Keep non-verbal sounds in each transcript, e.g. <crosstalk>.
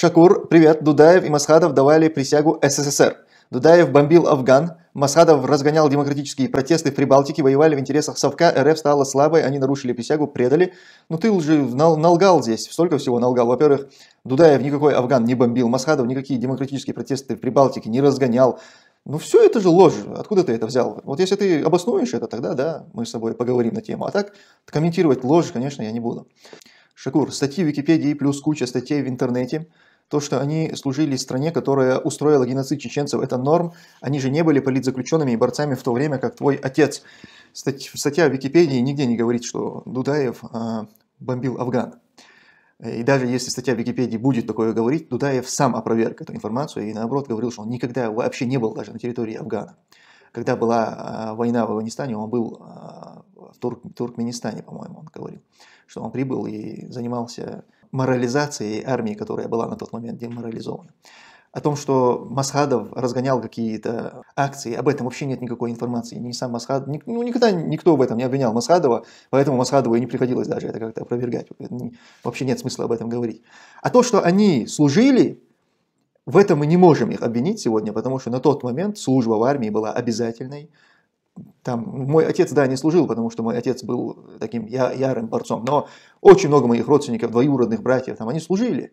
Шакур, привет, Дудаев и Масхадов давали присягу СССР. Дудаев бомбил Афган, Масхадов разгонял демократические протесты в Прибалтике, воевали в интересах Совка, РФ стала слабой, они нарушили присягу, предали. Ну ты уже налгал здесь, столько всего налгал. Во-первых, Дудаев никакой Афган не бомбил, Масхадов никакие демократические протесты в Прибалтике не разгонял. Ну все это же ложь, откуда ты это взял? Вот если ты обоснуешь это, тогда да, мы с тобой поговорим на тему. А так комментировать ложь, конечно, я не буду. Шакур, статьи в Википедии плюс куча статей в интернете – то, что они служили стране, которая устроила геноцид чеченцев, это норм. Они же не были политзаключенными и борцами в то время, как твой отец. Статья в Википедии нигде не говорит, что Дудаев а, бомбил Афган. И даже если статья в Википедии будет такое говорить, Дудаев сам опроверг эту информацию и наоборот говорил, что он никогда вообще не был даже на территории Афгана. Когда была а, война в Афганистане, он был а, в Турк, Туркменистане, по-моему, он говорил, что он прибыл и занимался морализацией армии, которая была на тот момент деморализована. О том, что Масхадов разгонял какие-то акции, об этом вообще нет никакой информации. Ни сам Масхад, ни, ну, никогда никто в этом не обвинял Масхадова, поэтому Масхадову и не приходилось даже это как-то опровергать. Вообще нет смысла об этом говорить. А то, что они служили, в этом мы не можем их обвинить сегодня, потому что на тот момент служба в армии была обязательной, там, мой отец, да, не служил, потому что мой отец был таким я, ярым борцом, но очень много моих родственников, двоюродных братьев, там, они служили.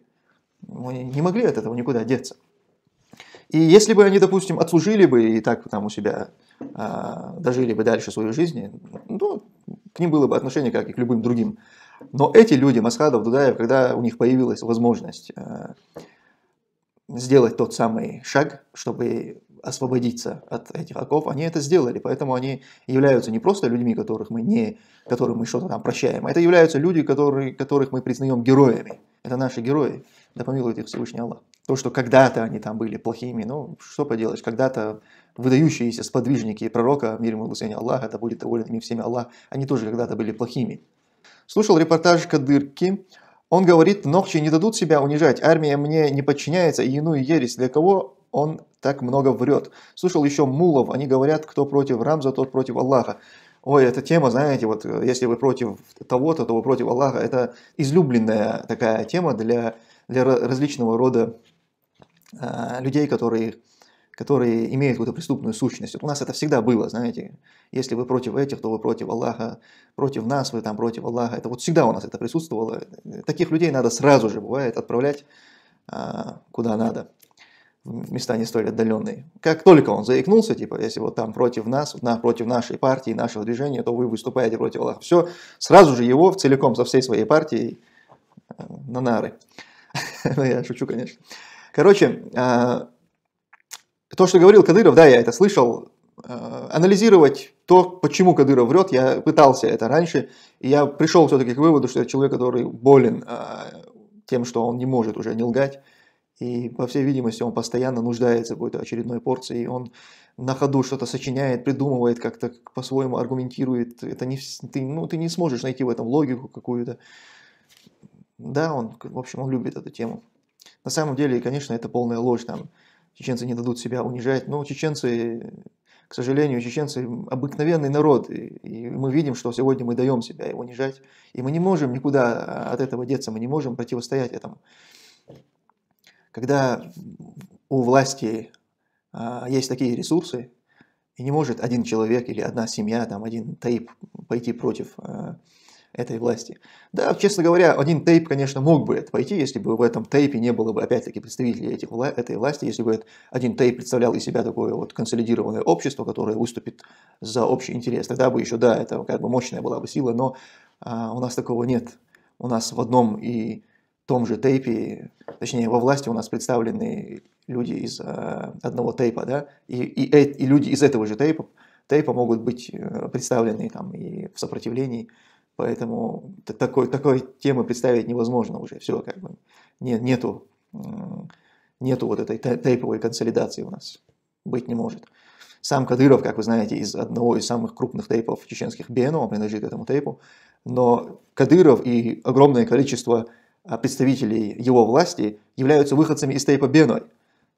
Они не могли от этого никуда деться. И если бы они, допустим, отслужили бы и так там у себя а, дожили бы дальше свою жизнь, ну, к ним было бы отношение, как и к любым другим. Но эти люди, Масхадов, Дудаев, когда у них появилась возможность а, сделать тот самый шаг, чтобы освободиться от этих оков, они это сделали. Поэтому они являются не просто людьми, которых мы не, которым мы что-то там прощаем, а это являются люди, которые, которых мы признаем героями. Это наши герои. Да помилует их Всевышний Аллах. То, что когда-то они там были плохими, ну, что поделать, когда-то выдающиеся сподвижники пророка, мир ему благословение Аллаха, это будет доволен ими всеми Аллах, они тоже когда-то были плохими. Слушал репортаж Кадырки, он говорит, ногчи не дадут себя унижать, армия мне не подчиняется, и и ересь. Для кого он так много врет. Слышал еще мулов, они говорят, кто против Рамза, тот против Аллаха. Ой, эта тема, знаете, вот э, если вы против того-то, то вы против Аллаха. Это излюбленная такая тема для, для различного рода э, людей, которые, которые имеют какую-то преступную сущность. Вот у нас это всегда было, знаете. Если вы против этих, то вы против Аллаха, против нас, вы там против Аллаха. Это вот всегда у нас это присутствовало. Таких людей надо сразу же, бывает, отправлять а, куда надо. Места не столь отдаленные. Как только он заикнулся, типа, если вот там против нас, на, против нашей партии, нашего движения, то вы выступаете против Аллаха. Все, сразу же его целиком со всей своей партией э, на нары. <laughs> я шучу, конечно. Короче, а, то, что говорил Кадыров, да, я это слышал, а, анализировать то, почему Кадыров врет, я пытался это раньше, и я пришел все-таки к выводу, что это человек, который болен а, тем, что он не может уже не лгать, и, по всей видимости, он постоянно нуждается в какой-то очередной порции, и он на ходу что-то сочиняет, придумывает, как-то по-своему аргументирует. Это не, ты, ну, ты не сможешь найти в этом логику какую-то. Да, он, в общем, он любит эту тему. На самом деле, конечно, это полная ложь. Там, чеченцы не дадут себя унижать, но ну, чеченцы, к сожалению, чеченцы обыкновенный народ. И, и мы видим, что сегодня мы даем себя и унижать. И мы не можем никуда а, от этого деться, мы не можем противостоять этому когда у власти а, есть такие ресурсы, и не может один человек или одна семья, там один тейп пойти против а, этой власти. Да, честно говоря, один тейп, конечно, мог бы это пойти, если бы в этом тейпе не было бы, опять-таки, представителей этих, этой власти, если бы один тейп представлял из себя такое вот консолидированное общество, которое выступит за общий интерес. Тогда бы еще, да, это как бы мощная была бы сила, но а, у нас такого нет. У нас в одном и том же тейпе, точнее, во власти у нас представлены люди из э, одного тейпа, да, и, и, э, и люди из этого же тейпа, тейпа могут быть э, представлены там и в сопротивлении, поэтому такой, такой темы представить невозможно уже, все как бы, нет, нету, нету вот этой тейповой консолидации у нас, быть не может. Сам Кадыров, как вы знаете, из одного из самых крупных тейпов чеченских БНО, он принадлежит этому тейпу, но Кадыров и огромное количество а, представителей его власти являются выходцами из тейпа Беной.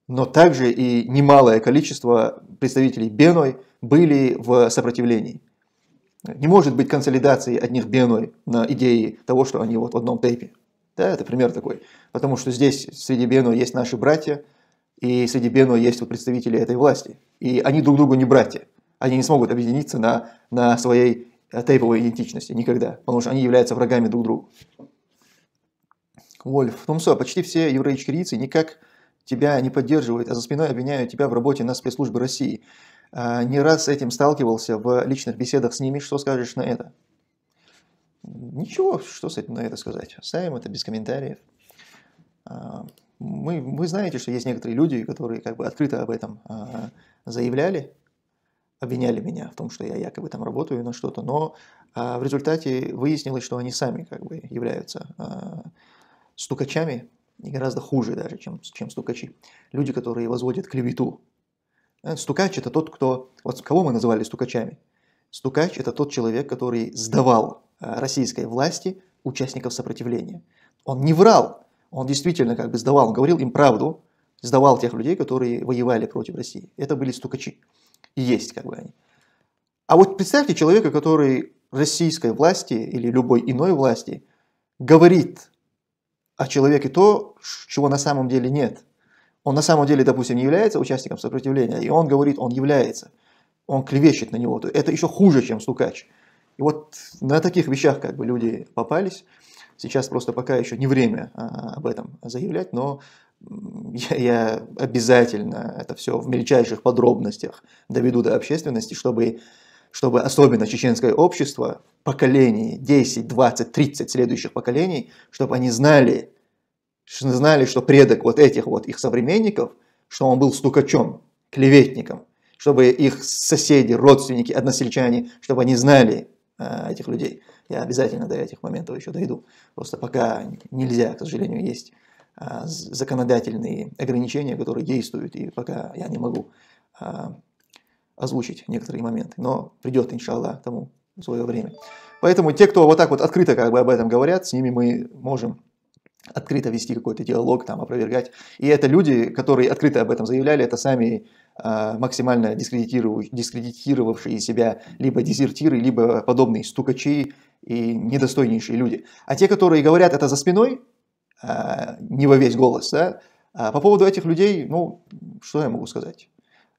Но также и немалое количество представителей Беной были в сопротивлении. Не может быть консолидации одних Беной на идеи того, что они вот в одном тейпе. Да, это пример такой. Потому что здесь среди Бену есть наши братья, и среди Бену есть вот представители этой власти. И они друг другу не братья. Они не смогут объединиться на, на своей э, тейповой идентичности никогда, потому что они являются врагами друг другу. Вольф. Тумсо, почти все лица никак тебя не поддерживают, а за спиной обвиняют тебя в работе на спецслужбы России. А, не раз с этим сталкивался в личных беседах с ними. Что скажешь на это? Ничего, что с этим на это сказать. Оставим это без комментариев. А, мы, вы знаете, что есть некоторые люди, которые как бы открыто об этом а, заявляли, обвиняли меня в том, что я якобы там работаю на что-то, но в результате выяснилось, что они сами как бы являются стукачами, и гораздо хуже даже, чем, чем стукачи. Люди, которые возводят клевету. Э, стукач – это тот, кто… Вот кого мы называли стукачами? Стукач – это тот человек, который сдавал э, российской власти участников сопротивления. Он не врал, он действительно как бы сдавал, он говорил им правду, сдавал тех людей, которые воевали против России. Это были стукачи. есть как бы они. А вот представьте человека, который российской власти или любой иной власти говорит о человеке то, чего на самом деле нет. Он на самом деле, допустим, не является участником сопротивления, и он говорит, он является. Он клевещет на него. Это еще хуже, чем стукач. И вот на таких вещах как бы люди попались. Сейчас просто пока еще не время а, об этом заявлять, но я обязательно это все в мельчайших подробностях доведу до общественности, чтобы чтобы особенно чеченское общество, поколение, 10, 20, 30 следующих поколений, чтобы они знали, знали, что предок вот этих вот их современников, что он был стукачом, клеветником, чтобы их соседи, родственники, односельчане, чтобы они знали э, этих людей. Я обязательно до этих моментов еще дойду. Просто пока нельзя, к сожалению, есть э, законодательные ограничения, которые действуют, и пока я не могу э, озвучить некоторые моменты, но придет, иншаллах, тому свое время. Поэтому те, кто вот так вот открыто как бы об этом говорят, с ними мы можем открыто вести какой-то диалог, там, опровергать. И это люди, которые открыто об этом заявляли, это сами э, максимально дискредитировавшие себя либо дезертиры, либо подобные стукачи и недостойнейшие люди. А те, которые говорят это за спиной, э, не во весь голос, да, а по поводу этих людей, ну, что я могу сказать?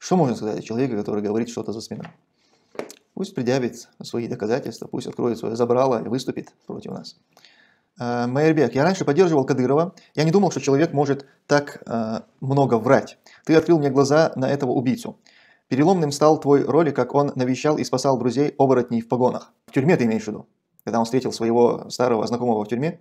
Что можно сказать о человеке, который говорит что-то за спиной? Пусть предъявит свои доказательства, пусть откроет свое забрало и выступит против нас. Э, Майербек, я раньше поддерживал Кадырова. Я не думал, что человек может так э, много врать. Ты открыл мне глаза на этого убийцу. Переломным стал твой ролик, как он навещал и спасал друзей оборотней в погонах. В тюрьме ты имеешь в виду? Когда он встретил своего старого знакомого в тюрьме.